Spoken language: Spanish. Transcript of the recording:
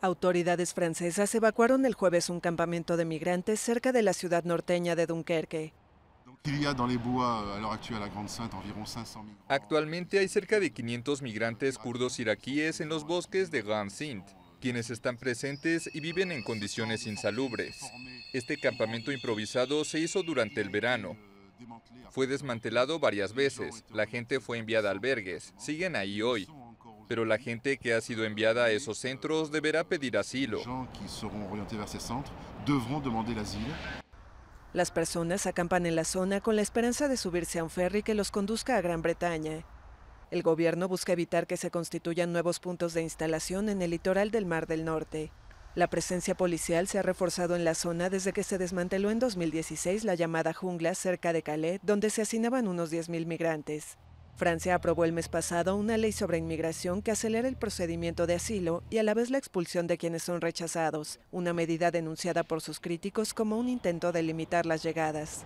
Autoridades francesas evacuaron el jueves un campamento de migrantes cerca de la ciudad norteña de Dunkerque. Actualmente hay cerca de 500 migrantes kurdos iraquíes en los bosques de Grand Sint, quienes están presentes y viven en condiciones insalubres. Este campamento improvisado se hizo durante el verano. Fue desmantelado varias veces, la gente fue enviada a albergues, siguen ahí hoy pero la gente que ha sido enviada a esos centros deberá pedir asilo. Las personas acampan en la zona con la esperanza de subirse a un ferry que los conduzca a Gran Bretaña. El gobierno busca evitar que se constituyan nuevos puntos de instalación en el litoral del Mar del Norte. La presencia policial se ha reforzado en la zona desde que se desmanteló en 2016 la llamada jungla cerca de Calais, donde se hacinaban unos 10.000 migrantes. Francia aprobó el mes pasado una ley sobre inmigración que acelera el procedimiento de asilo y a la vez la expulsión de quienes son rechazados, una medida denunciada por sus críticos como un intento de limitar las llegadas.